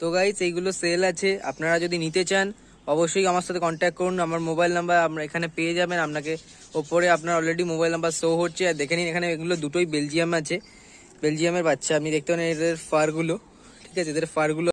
তো গাইজ এইগুলো সেল আছে আপনারা যদি নিতে চান অবশ্যই আমার সাথে কন্ট্যাক্ট করুন আমার মোবাইল নাম্বার আমরা এখানে পেয়ে যাবেন আপনাকে ওপরে আপনার অলরেডি মোবাইল নাম্বার শো হচ্ছে আর দেখে নিন এখানে এগুলো দুটোই বেলজিয়াম আছে বেলজিয়ামের বাচ্চা আপনি দেখতে পারেন এদের ফারগুলো ঠিক আছে এদের ফারগুলো